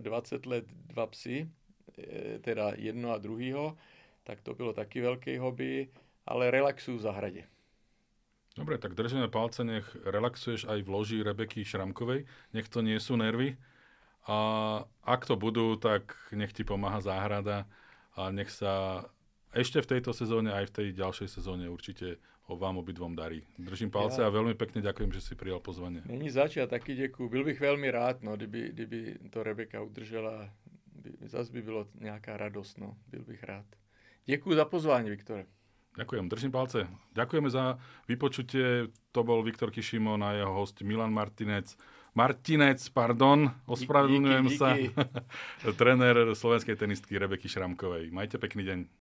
20 let dva psy, Eh, teda jedno a druhýho, tak to bylo taky velký hobby, ale relaxu v zahradě. Dobre, tak držíme palce, nech relaxuješ aj v loži Rebeky Šramkovej, nech to nie sú nervy. A ak to budú, tak nech ti pomáha záhrada a nech sa ešte v tejto sezóne, aj v tej ďalšej sezóne určite o vám obidvom darí. Držím palce ja. a veľmi pekne ďakujem, že si prijal pozvanie. Není zač, ja taky děkuji. Byl bych velmi rád, no, kdyby, kdyby to Rebeka udržela by, zas by bylo nějaká radost, no. Byl bych rád. Děkuji za pozvání, Viktore. Ďakujem, držím palce. Ďakujeme za vypočutie. To bol Viktor Kišimo a jeho host Milan Martinec. Martinec, pardon, ospravedlňujem sa. Trenér slovenskej tenistky Rebeky Šramkovej. Majte pekný deň.